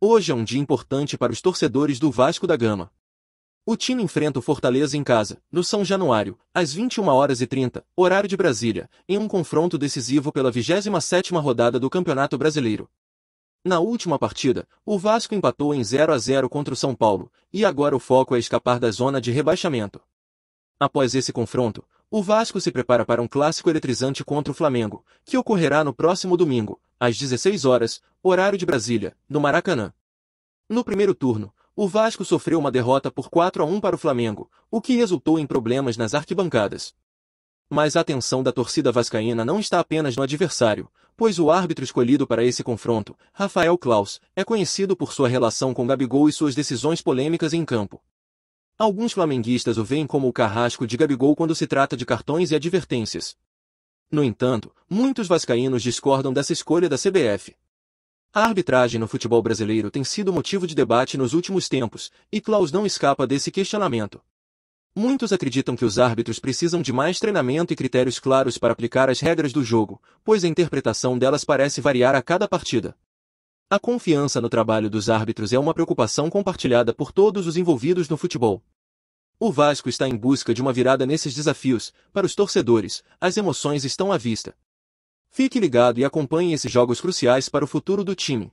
Hoje é um dia importante para os torcedores do Vasco da Gama. O time enfrenta o Fortaleza em casa, no São Januário, às 21 horas e 30, horário de Brasília, em um confronto decisivo pela 27ª rodada do Campeonato Brasileiro. Na última partida, o Vasco empatou em 0 a 0 contra o São Paulo, e agora o foco é escapar da zona de rebaixamento. Após esse confronto, o Vasco se prepara para um clássico eletrizante contra o Flamengo, que ocorrerá no próximo domingo, às 16 horas, horário de Brasília, no Maracanã. No primeiro turno, o Vasco sofreu uma derrota por 4 a 1 para o Flamengo, o que resultou em problemas nas arquibancadas. Mas a atenção da torcida vascaína não está apenas no adversário, pois o árbitro escolhido para esse confronto, Rafael Klaus, é conhecido por sua relação com Gabigol e suas decisões polêmicas em campo. Alguns flamenguistas o veem como o carrasco de Gabigol quando se trata de cartões e advertências. No entanto, muitos vascaínos discordam dessa escolha da CBF. A arbitragem no futebol brasileiro tem sido motivo de debate nos últimos tempos, e Klaus não escapa desse questionamento. Muitos acreditam que os árbitros precisam de mais treinamento e critérios claros para aplicar as regras do jogo, pois a interpretação delas parece variar a cada partida. A confiança no trabalho dos árbitros é uma preocupação compartilhada por todos os envolvidos no futebol. O Vasco está em busca de uma virada nesses desafios, para os torcedores, as emoções estão à vista. Fique ligado e acompanhe esses jogos cruciais para o futuro do time.